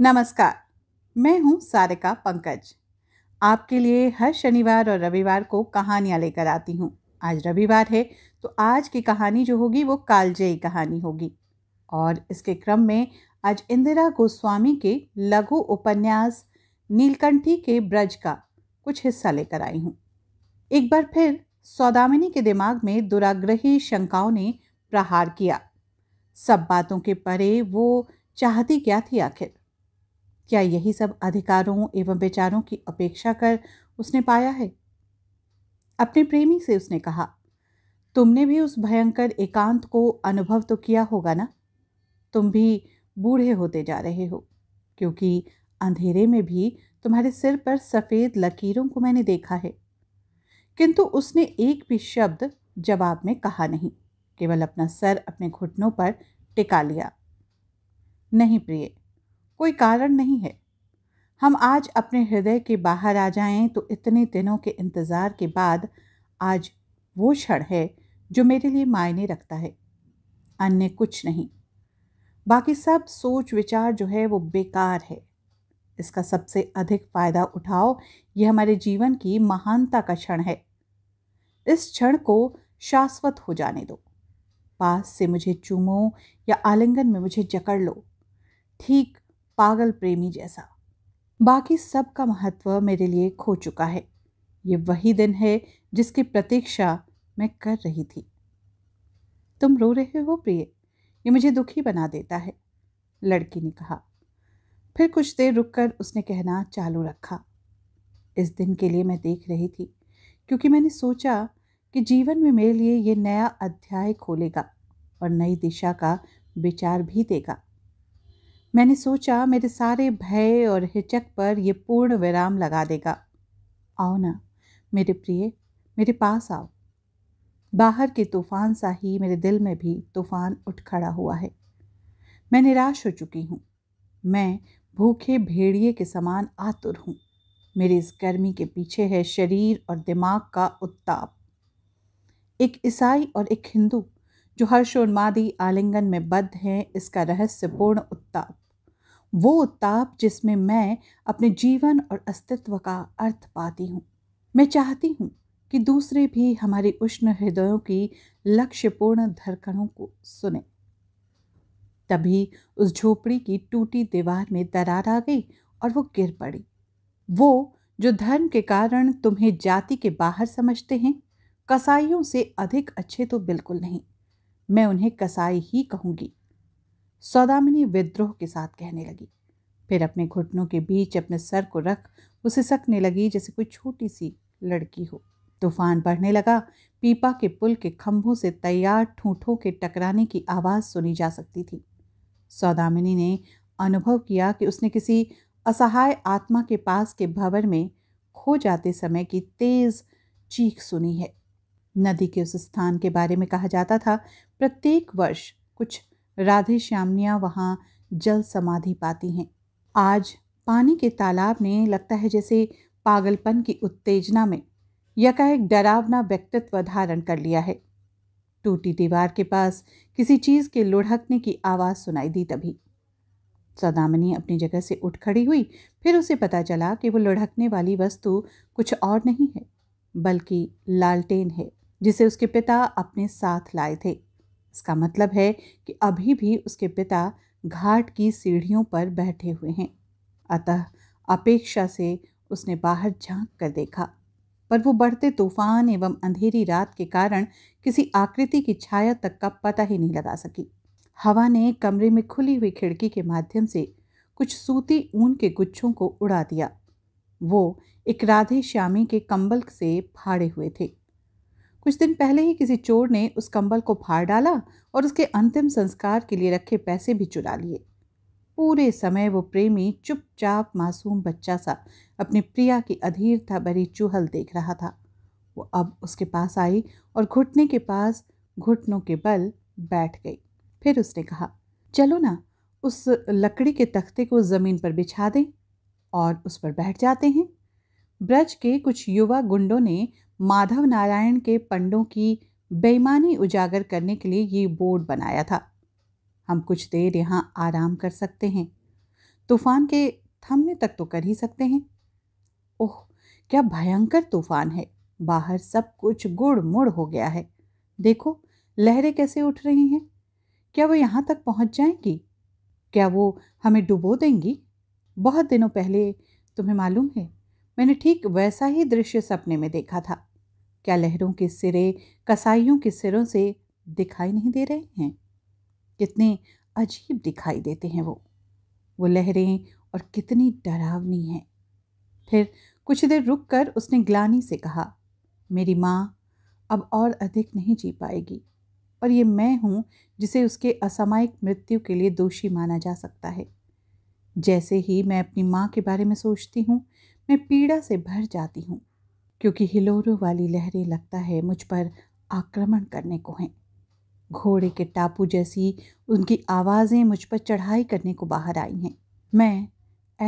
नमस्कार मैं हूं सारिका पंकज आपके लिए हर शनिवार और रविवार को कहानियां लेकर आती हूं आज रविवार है तो आज की कहानी जो होगी वो कालजयी कहानी होगी और इसके क्रम में आज इंदिरा गोस्वामी के लघु उपन्यास नीलकंठी के ब्रज का कुछ हिस्सा लेकर आई हूँ एक बार फिर सौदामिनी के दिमाग में दुराग्रही शंकाओं ने प्रहार किया सब बातों के परे वो चाहती क्या थी आखिर क्या यही सब अधिकारों एवं विचारों की अपेक्षा कर उसने पाया है अपने प्रेमी से उसने कहा तुमने भी उस भयंकर एकांत को अनुभव तो किया होगा ना तुम भी बूढ़े होते जा रहे हो क्योंकि अंधेरे में भी तुम्हारे सिर पर सफ़ेद लकीरों को मैंने देखा है किंतु उसने एक भी शब्द जवाब में कहा नहीं केवल अपना सर अपने घुटनों पर टिका लिया नहीं प्रिय कोई कारण नहीं है हम आज अपने हृदय के बाहर आ जाएं तो इतने दिनों के इंतज़ार के बाद आज वो क्षण है जो मेरे लिए मायने रखता है अन्य कुछ नहीं बाकी सब सोच विचार जो है वो बेकार है इसका सबसे अधिक फायदा उठाओ ये हमारे जीवन की महानता का क्षण है इस क्षण को शाश्वत हो जाने दो पास से मुझे चूमो या आलिंगन में मुझे जकड़ लो ठीक पागल प्रेमी जैसा बाकी सब का महत्व मेरे लिए खो चुका है ये वही दिन है जिसकी प्रतीक्षा मैं कर रही थी तुम रो रहे हो प्रिय ये मुझे दुखी बना देता है लड़की ने कहा फिर कुछ देर रुककर उसने कहना चालू रखा इस दिन के लिए मैं देख रही थी क्योंकि मैंने सोचा कि जीवन में मेरे लिए ये नया अध्याय खोलेगा और नई दिशा का विचार भी देगा मैंने सोचा मेरे सारे भय और हिचक पर यह पूर्ण विराम लगा देगा आओ ना मेरे प्रिय मेरे पास आओ बाहर के तूफान सा ही मेरे दिल में भी तूफान उठ खड़ा हुआ है मैं निराश हो चुकी हूँ मैं भूखे भेड़िए के समान आतुर हूँ मेरी इस गर्मी के पीछे है शरीर और दिमाग का उत्ताप एक ईसाई और एक हिंदू जो हर्षोन्मादी आलिंगन में बद्ध हैं इसका रहस्यपूर्ण उत्ताप वो ताप जिसमें मैं अपने जीवन और अस्तित्व का अर्थ पाती हूँ मैं चाहती हूँ कि दूसरे भी हमारे उष्ण हृदयों की लक्ष्यपूर्ण धड़कनों को सुने तभी उस झोपड़ी की टूटी दीवार में दरार आ गई और वो गिर पड़ी वो जो धर्म के कारण तुम्हें जाति के बाहर समझते हैं कसाईयों से अधिक अच्छे तो बिल्कुल नहीं मैं उन्हें कसाई ही कहूँगी सौदामिनी विद्रोह के साथ कहने लगी फिर अपने घुटनों के बीच अपने सर को रख उसे सकने लगी जैसे कोई छोटी सी लड़की हो तूफान बढ़ने लगा पीपा के पुल के खंभों से तैयार ठूठों के टकराने की आवाज़ सुनी जा सकती थी सौदामिनी ने अनुभव किया कि उसने किसी असहाय आत्मा के पास के भवन में खो जाते समय की तेज़ चीख सुनी है नदी के उस स्थान के बारे में कहा जाता था प्रत्येक वर्ष कुछ राधे श्यामनिया वहाँ जल समाधि पाती हैं आज पानी के तालाब ने लगता है जैसे पागलपन की उत्तेजना में यकाएक डरावना व्यक्तित्व धारण कर लिया है टूटी दीवार के पास किसी चीज़ के लुढ़कने की आवाज़ सुनाई दी तभी सदामनी अपनी जगह से उठ खड़ी हुई फिर उसे पता चला कि वो लुढ़कने वाली वस्तु कुछ और नहीं है बल्कि लालटेन है जिसे उसके पिता अपने साथ लाए थे इसका मतलब है कि अभी भी उसके पिता घाट की सीढ़ियों पर बैठे हुए हैं अतः अपेक्षा से उसने बाहर झांक कर देखा पर वो बढ़ते तूफान एवं अंधेरी रात के कारण किसी आकृति की छाया तक का पता ही नहीं लगा सकी हवा ने कमरे में खुली हुई खिड़की के माध्यम से कुछ सूती ऊन के गुच्छों को उड़ा दिया वो एक राधे श्यामी के कंबल से फाड़े हुए थे कुछ दिन पहले ही किसी चोर ने उस कंबल को फाड़ डाला और उसके अंतिम संस्कार के लिए रखे पैसे भी चुरा लिए पूरे समय वो प्रेमी चुपचाप मासूम बच्चा सा अपनी प्रिया की अधीरता भरी चूहल देख रहा था वो अब उसके पास आई और घुटने के पास घुटनों के बल बैठ गई फिर उसने कहा चलो ना उस लकड़ी के तख्ते को ज़मीन पर बिछा दें और उस पर बैठ जाते हैं ब्रज के कुछ युवा गुंडों ने माधव नारायण के पंडों की बेईमानी उजागर करने के लिए ये बोर्ड बनाया था हम कुछ देर यहाँ आराम कर सकते हैं तूफान के थमने तक तो कर ही सकते हैं ओह क्या भयंकर तूफान है बाहर सब कुछ गुड़ मुड़ हो गया है देखो लहरें कैसे उठ रही हैं क्या वो यहाँ तक पहुँच जाएंगी क्या वो हमें डुबो देंगी बहुत दिनों पहले तुम्हें मालूम है मैंने ठीक वैसा ही दृश्य सपने में देखा था क्या लहरों के सिरे कसाईयों के सिरों से दिखाई नहीं दे रहे हैं कितने अजीब दिखाई देते हैं वो वो लहरें और कितनी डरावनी हैं फिर कुछ देर रुक कर उसने ग्लानी से कहा मेरी माँ अब और अधिक नहीं जी पाएगी और ये मैं हूँ जिसे उसके असामायिक मृत्यु के लिए दोषी माना जा सकता है जैसे ही मैं अपनी माँ के बारे में सोचती हूँ मैं पीड़ा से भर जाती हूँ क्योंकि हिलोरों वाली लहरें लगता है मुझ पर आक्रमण करने को हैं घोड़े के टापू जैसी उनकी आवाज़ें मुझ पर चढ़ाई करने को बाहर आई हैं मैं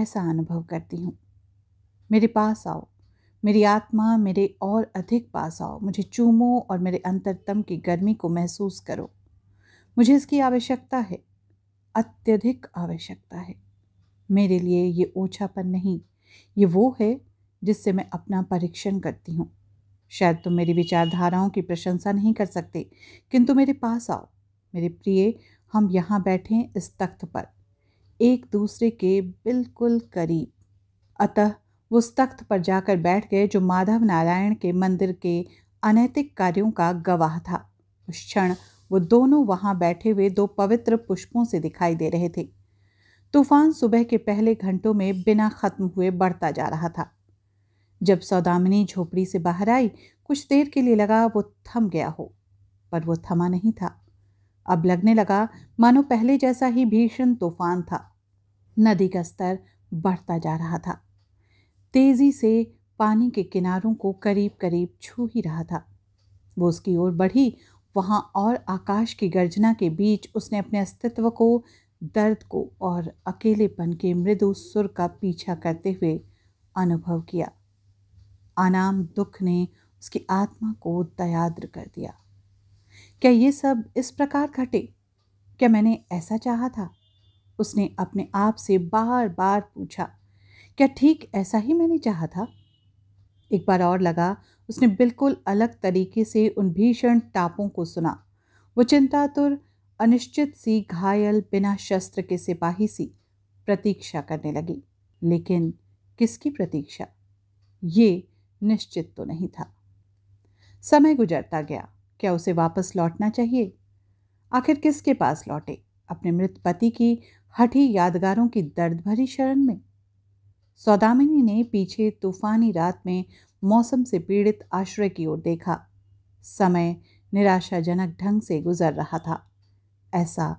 ऐसा अनुभव करती हूँ मेरे पास आओ मेरी आत्मा मेरे और अधिक पास आओ मुझे चूमो और मेरे अंतरतम की गर्मी को महसूस करो मुझे इसकी आवश्यकता है अत्यधिक आवश्यकता है मेरे लिए ये ओछापन नहीं ये वो है जिससे मैं अपना परीक्षण करती हूँ शायद तुम मेरी विचारधाराओं की प्रशंसा नहीं कर सकते किंतु मेरे पास आओ मेरे प्रिय हम यहाँ बैठे इस तख्त पर एक दूसरे के बिल्कुल करीब अतः वो उस तख्त पर जाकर बैठ गए जो माधव नारायण के मंदिर के अनैतिक कार्यों का गवाह था उस क्षण वो दोनों वहाँ बैठे हुए दो पवित्र पुष्पों से दिखाई दे रहे थे तूफान सुबह के पहले घंटों में बिना ख़त्म हुए बढ़ता जा रहा था जब सौदामिनी झोपड़ी से बाहर आई कुछ देर के लिए लगा वो थम गया हो पर वो थमा नहीं था अब लगने लगा मानो पहले जैसा ही भीषण तूफान था नदी का स्तर बढ़ता जा रहा था तेजी से पानी के किनारों को करीब करीब छू ही रहा था वो उसकी ओर बढ़ी वहाँ और आकाश की गर्जना के बीच उसने अपने अस्तित्व को दर्द को और अकेलेपन के मृदु सुर का पीछा करते हुए अनुभव किया अनाम दुख ने उसकी आत्मा को दयाद्र कर दिया क्या ये सब इस प्रकार घटे क्या मैंने ऐसा चाहा था उसने अपने आप से बार बार पूछा क्या ठीक ऐसा ही मैंने चाहा था एक बार और लगा उसने बिल्कुल अलग तरीके से उन भीषण टापों को सुना वो चिंतातुर अनिश्चित सी घायल बिना शस्त्र के सिपाही सी प्रतीक्षा करने लगी लेकिन किसकी प्रतीक्षा ये निश्चित तो नहीं था समय गुजरता गया क्या उसे वापस लौटना चाहिए आखिर किसके पास लौटे अपने मृत पति की हठी यादगारों की दर्द भरी शरण में सौदामिनी ने पीछे तूफानी रात में मौसम से पीड़ित आश्रय की ओर देखा समय निराशाजनक ढंग से गुजर रहा था ऐसा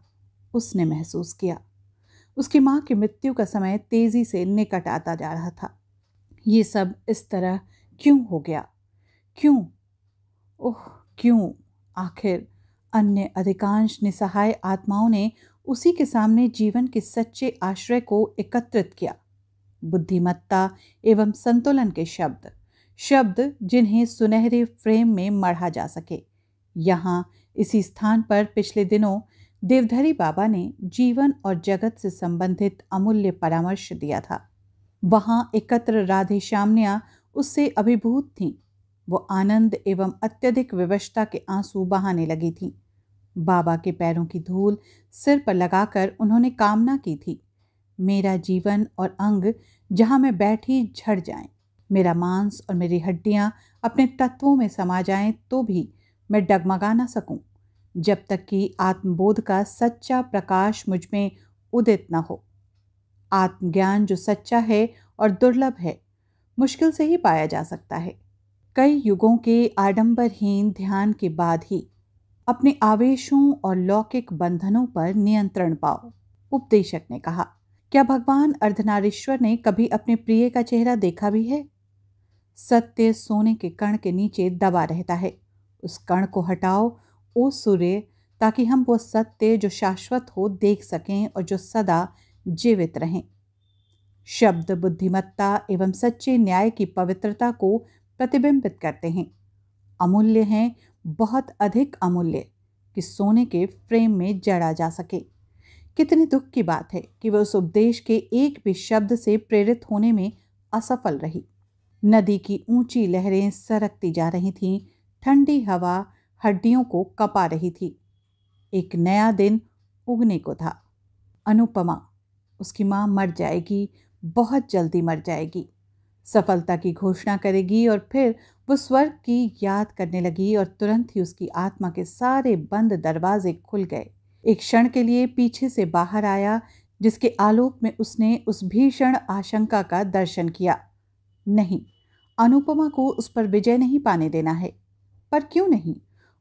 उसने महसूस किया उसकी माँ की मृत्यु का समय तेजी से निकट आता जा रहा था ये सब इस तरह क्यों हो गया क्यों ओह क्यों आखिर अन्य अधिकांश निसहाय आत्माओं ने उसी के सामने जीवन के सच्चे आश्रय को एकत्रित किया बुद्धिमत्ता एवं संतुलन के शब्द शब्द जिन्हें सुनहरे फ्रेम में मढ़ा जा सके यहाँ इसी स्थान पर पिछले दिनों देवधरी बाबा ने जीवन और जगत से संबंधित अमूल्य परामर्श दिया था वहाँ एकत्र राधे श्यामनिया उससे अभिभूत थीं वो आनंद एवं अत्यधिक विवशता के आंसू बहाने लगी थीं बाबा के पैरों की धूल सिर पर लगाकर उन्होंने कामना की थी मेरा जीवन और अंग जहाँ मैं बैठी झड़ जाएं, मेरा मांस और मेरी हड्डियाँ अपने तत्वों में समा जाएं तो भी मैं डगमगा ना सकूं, जब तक कि आत्मबोध का सच्चा प्रकाश मुझ में उदित न हो आत्मज्ञान जो सच्चा है और दुर्लभ है मुश्किल से ही पाया जा सकता है कई युगों के आडंबरहीन ध्यान के बाद ही अपने आवेशों और लौकिक बंधनों पर नियंत्रण पाओ उपदेशक ने कहा क्या भगवान अर्धनारीश्वर ने कभी अपने प्रिय का चेहरा देखा भी है सत्य सोने के कण के नीचे दबा रहता है उस कण को हटाओ ओ सूर्य ताकि हम वो सत्य जो शाश्वत हो देख सकें और जो सदा जीवित रहें शब्द बुद्धिमत्ता एवं सच्चे न्याय की पवित्रता को प्रतिबिंबित करते हैं अमूल्य हैं बहुत अधिक अमूल्य कि सोने के फ्रेम में जड़ा जा सके कितने दुख की बात है कि वह उस उपदेश के एक भी शब्द से प्रेरित होने में असफल रही नदी की ऊंची लहरें सरकती जा रही थीं ठंडी हवा हड्डियों को कपा रही थी एक नया दिन उगने को था अनुपमा उसकी माँ मर जाएगी बहुत जल्दी मर जाएगी सफलता की घोषणा करेगी और फिर वो स्वर्ग की याद करने लगी और तुरंत ही उसकी आत्मा के सारे बंद दरवाजे खुल गए एक क्षण के लिए पीछे से बाहर आया जिसके आलोक में उसने उस भीषण आशंका का दर्शन किया नहीं अनुपमा को उस पर विजय नहीं पाने देना है पर क्यों नहीं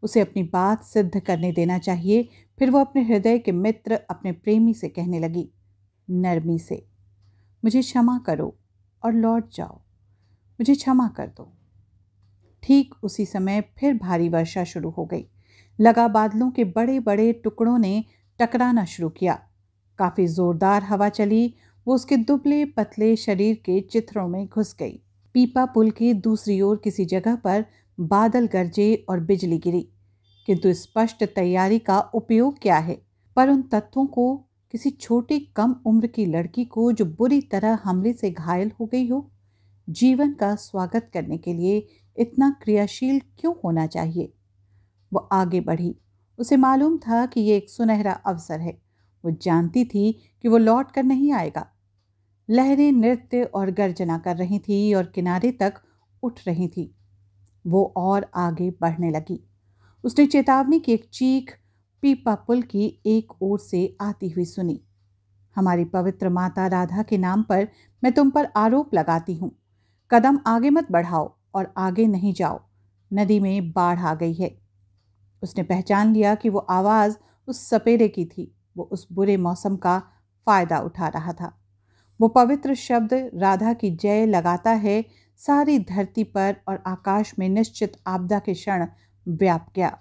उसे अपनी बात सिद्ध करने देना चाहिए फिर वो अपने हृदय के मित्र अपने प्रेमी से कहने लगी नरमी से मुझे क्षमा करो और लौट जाओ मुझे क्षमा कर दो ठीक उसी समय फिर भारी वर्षा शुरू हो गई लगा बादलों के बड़े बड़े टुकड़ों ने टकराना शुरू किया काफ़ी ज़ोरदार हवा चली वो उसके दुबले पतले शरीर के चित्रों में घुस गई पीपा पुल के दूसरी ओर किसी जगह पर बादल गरजे और बिजली गिरी किंतु स्पष्ट तैयारी का उपयोग क्या है पर उन तत्वों को किसी छोटी कम उम्र की लड़की को जो बुरी तरह हमले से घायल हो गई हो जीवन का स्वागत करने के लिए इतना क्रियाशील क्यों होना चाहिए वो आगे बढ़ी उसे मालूम था कि ये एक सुनहरा अवसर है वो जानती थी कि वो लौट कर नहीं आएगा लहरें नृत्य और गर्जना कर रही थी और किनारे तक उठ रही थी वो और आगे बढ़ने लगी उसने चेतावनी की एक चीख पीपा पुल की एक ओर से आती हुई सुनी हमारी पवित्र माता राधा के नाम पर मैं तुम पर आरोप लगाती हूँ कदम आगे मत बढ़ाओ और आगे नहीं जाओ नदी में बाढ़ आ गई है उसने पहचान लिया कि वो आवाज़ उस सपेरे की थी वो उस बुरे मौसम का फ़ायदा उठा रहा था वो पवित्र शब्द राधा की जय लगाता है सारी धरती पर और आकाश में निश्चित आपदा के क्षण व्याप गया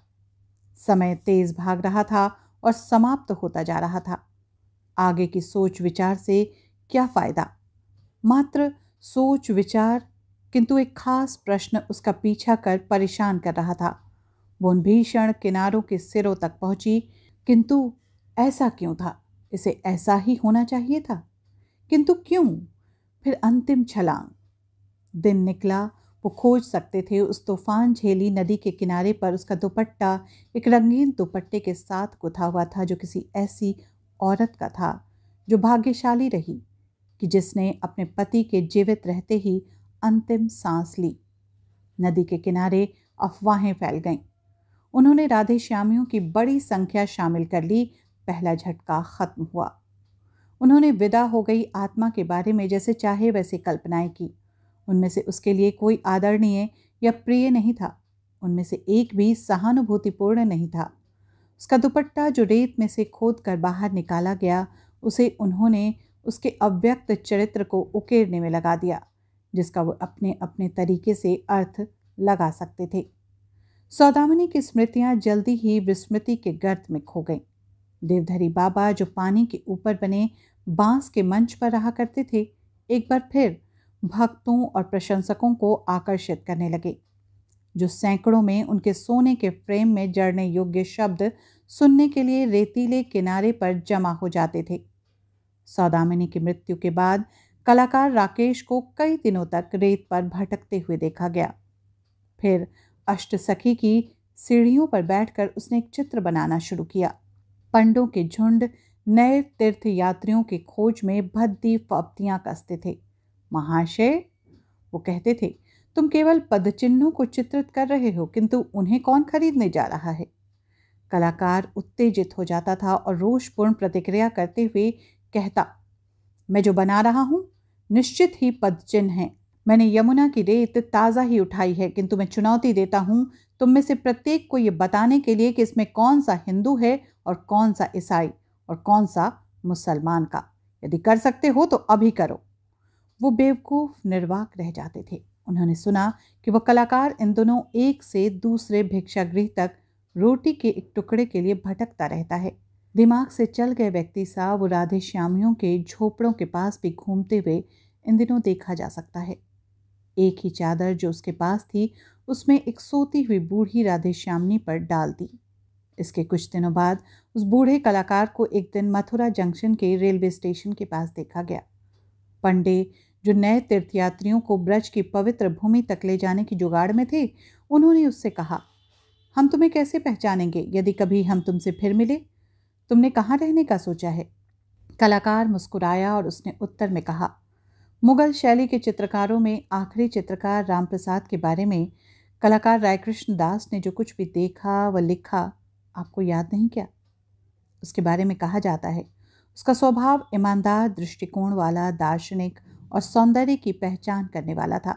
समय तेज भाग रहा था और समाप्त होता जा रहा था आगे की सोच विचार से क्या फ़ायदा मात्र सोच विचार किंतु एक खास प्रश्न उसका पीछा कर परेशान कर रहा था वो भीषण किनारों के सिरों तक पहुंची किंतु ऐसा क्यों था इसे ऐसा ही होना चाहिए था किंतु क्यों फिर अंतिम छलांग दिन निकला वो खोज सकते थे उस तूफान झेली नदी के किनारे पर उसका दुपट्टा एक रंगीन दुपट्टे के साथ गुथा हुआ था जो किसी ऐसी औरत का था जो भाग्यशाली रही कि जिसने अपने पति के जीवित रहते ही अंतिम सांस ली नदी के किनारे अफवाहें फैल गईं उन्होंने राधे श्यामियों की बड़ी संख्या शामिल कर ली पहला झटका खत्म हुआ उन्होंने विदा हो गई आत्मा के बारे में जैसे चाहे वैसे कल्पनाएं की उनमें से उसके लिए कोई आदरणीय या प्रिय नहीं था उनमें से एक भी सहानुभूतिपूर्ण नहीं था उसका दुपट्टा जो रेत में से खोद कर बाहर निकाला गया उसे उन्होंने उसके अव्यक्त चरित्र को उकेरने में लगा दिया जिसका वो अपने अपने तरीके से अर्थ लगा सकते थे सौदामिनी की स्मृतियाँ जल्दी ही विस्मृति के गर्त में खो गईं देवधरी बाबा जो पानी के ऊपर बने बांस के मंच पर रहा करते थे एक बार फिर भक्तों और प्रशंसकों को आकर्षित करने लगे जो सैकड़ों में उनके सोने के फ्रेम में जड़ने योग्य शब्द सुनने के लिए रेतीले किनारे पर जमा हो जाते थे सौदामिनी की मृत्यु के बाद कलाकार राकेश को कई दिनों तक रेत पर भटकते हुए देखा गया फिर अष्ट सखी की सीढ़ियों पर बैठकर उसने एक चित्र बनाना शुरू किया पंडों के झुंड नए तीर्थ यात्रियों की खोज में भद्दी फप्तियाँ कसते थे महाशय वो कहते थे तुम केवल पदचिन्हों को चित्रित कर रहे हो किंतु उन्हें कौन खरीदने जा रहा है कलाकार उत्तेजित हो जाता था और रोषपूर्ण प्रतिक्रिया करते हुए कहता मैं जो बना रहा हूँ निश्चित ही पदचिन्ह है मैंने यमुना की रेत ताज़ा ही उठाई है किंतु मैं चुनौती देता हूँ तुम में से प्रत्येक को ये बताने के लिए कि इसमें कौन सा हिंदू है और कौन सा ईसाई और कौन सा मुसलमान का यदि कर सकते हो तो अभी करो वो बेवकूफ़ निर्वाक रह जाते थे उन्होंने सुना कि वह कलाकार इन दोनों एक से दूसरे भिक्षागृह तक रोटी के एक टुकड़े के लिए भटकता रहता है दिमाग से चल गए व्यक्ति सा वो राधे श्यामियों के झोपड़ों के पास भी घूमते हुए इन दिनों देखा जा सकता है एक ही चादर जो उसके पास थी उसमें एक सोती हुई बूढ़ी राधे श्यामनी पर डाल दी इसके कुछ दिनों बाद उस बूढ़े कलाकार को एक दिन मथुरा जंक्शन के रेलवे स्टेशन के पास देखा गया पंडे जो नए तीर्थयात्रियों को ब्रज की पवित्र भूमि तक ले जाने की जुगाड़ में थे उन्होंने उससे कहा हम तुम्हें कैसे पहचानेंगे यदि कभी हम तुमसे फिर मिले तुमने कहाँ रहने का सोचा है कलाकार मुस्कुराया और उसने उत्तर में कहा मुगल शैली के चित्रकारों में आखिरी चित्रकार रामप्रसाद के बारे में कलाकार रायकृष्ण दास ने जो कुछ भी देखा व लिखा आपको याद नहीं क्या उसके बारे में कहा जाता है उसका स्वभाव ईमानदार दृष्टिकोण वाला दार्शनिक और सौंदर्य की पहचान करने वाला था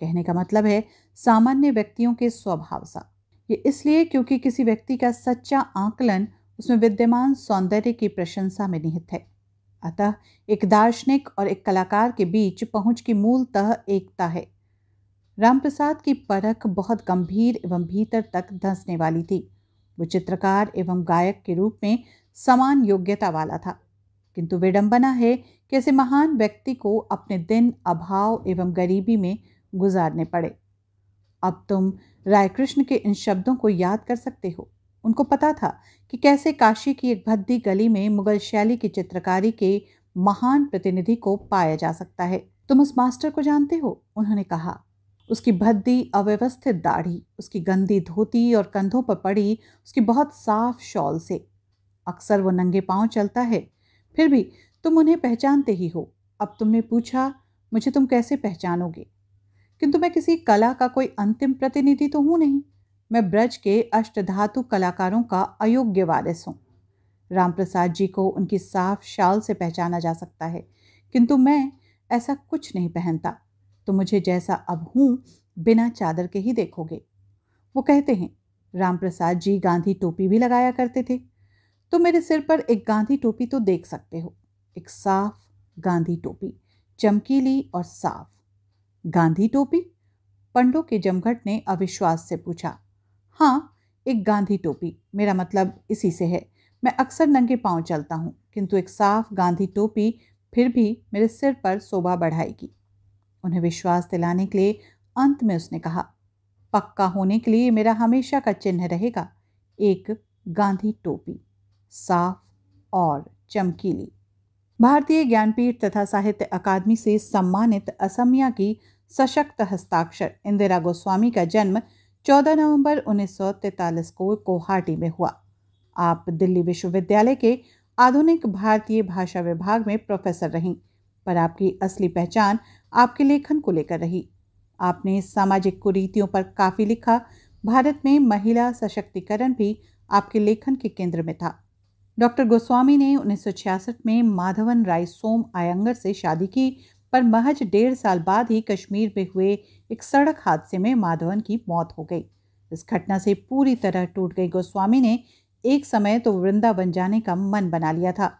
कहने का मतलब है सामान्य व्यक्तियों के स्वभाव सा ये इसलिए क्योंकि किसी व्यक्ति का सच्चा आंकलन उसमें विद्यमान सौंदर्य की प्रशंसा में निहित है अतः एक दार्शनिक और एक कलाकार के बीच पहुंच की मूलतः एकता है रामप्रसाद की परख बहुत गंभीर एवं भीतर तक धंसने वाली थी वो चित्रकार एवं गायक के रूप में समान योग्यता वाला था किंतु विडंबना है किसी महान व्यक्ति को अपने दिन अभाव एवं गरीबी में गुजारने पड़े अब तुम रायकृष्ण के इन शब्दों को याद कर सकते हो उनको पता था कि कैसे काशी की एक भद्दी गली में मुगल शैली की चित्रकारी के महान प्रतिनिधि को पाया जा सकता है तुम उस मास्टर को जानते हो उन्होंने कहा उसकी भद्दी अव्यवस्थित दाढ़ी उसकी गंदी धोती और कंधों पर पड़ी उसकी बहुत साफ शॉल से अक्सर वो नंगे पांव चलता है फिर भी तुम उन्हें पहचानते ही हो अब तुमने पूछा मुझे तुम कैसे पहचानोगे किंतु मैं किसी कला का कोई अंतिम प्रतिनिधि तो हूँ नहीं मैं ब्रज के अष्टधातु कलाकारों का अयोग्य वारिस हूँ रामप्रसाद जी को उनकी साफ शाल से पहचाना जा सकता है किंतु मैं ऐसा कुछ नहीं पहनता तो मुझे जैसा अब हूँ बिना चादर के ही देखोगे वो कहते हैं रामप्रसाद जी गांधी टोपी भी लगाया करते थे तो मेरे सिर पर एक गांधी टोपी तो देख सकते हो एक साफ गांधी टोपी चमकीली और साफ गांधी टोपी पंडो के जमघट ने अविश्वास से पूछा हाँ एक गांधी टोपी मेरा मतलब इसी से है मैं अक्सर नंगे पांव चलता हूँ किंतु एक साफ गांधी टोपी फिर भी मेरे सिर पर शोभा बढ़ाएगी उन्हें विश्वास दिलाने के लिए अंत में उसने कहा पक्का होने के लिए मेरा हमेशा का चिन्ह रहेगा एक गांधी टोपी साफ और चमकीली भारतीय ज्ञानपीठ तथा साहित्य अकादमी से सम्मानित असमिया की सशक्त हस्ताक्षर इंदिरा गोस्वामी का जन्म 14 नवंबर 1943 को गुवाहाटी में हुआ आप दिल्ली विश्वविद्यालय के आधुनिक भारतीय भाषा विभाग में प्रोफेसर रहीं पर आपकी असली पहचान आपके लेखन को लेकर रही आपने सामाजिक कुरीतियों पर काफ़ी लिखा भारत में महिला सशक्तिकरण भी आपके लेखन के केंद्र में था डॉक्टर गोस्वामी ने 1966 में माधवन राय सोम आयंगर से शादी की पर महज डेढ़ साल बाद ही कश्मीर में हुए एक सड़क हादसे में माधवन की मौत हो गई इस घटना से पूरी तरह टूट गई गोस्वामी ने एक समय तो वृंदावन जाने का मन बना लिया था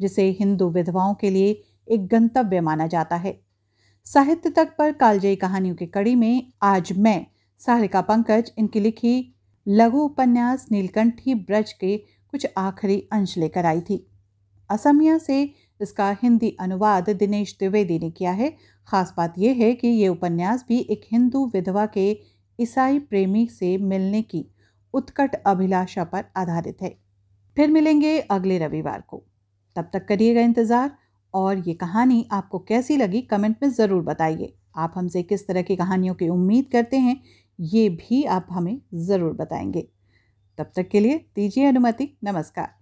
जिसे हिंदू विधवाओं के लिए एक गंतव्य माना जाता है साहित्य तक पर कालजयी कहानियों की कड़ी में आज मैं सारिका पंकज इनकी लिखी लघु उपन्यास नीलकंठी ब्रज के कुछ आखिरी अंश लेकर आई थी असमिया से इसका हिंदी अनुवाद दिनेश द्विवेदी ने किया है ख़ास बात यह है कि ये उपन्यास भी एक हिंदू विधवा के ईसाई प्रेमी से मिलने की उत्कट अभिलाषा पर आधारित है फिर मिलेंगे अगले रविवार को तब तक करिएगा इंतज़ार और ये कहानी आपको कैसी लगी कमेंट में ज़रूर बताइए आप हमसे किस तरह की कहानियों की उम्मीद करते हैं ये भी आप हमें ज़रूर बताएंगे तब तक के लिए दीजिए अनुमति नमस्कार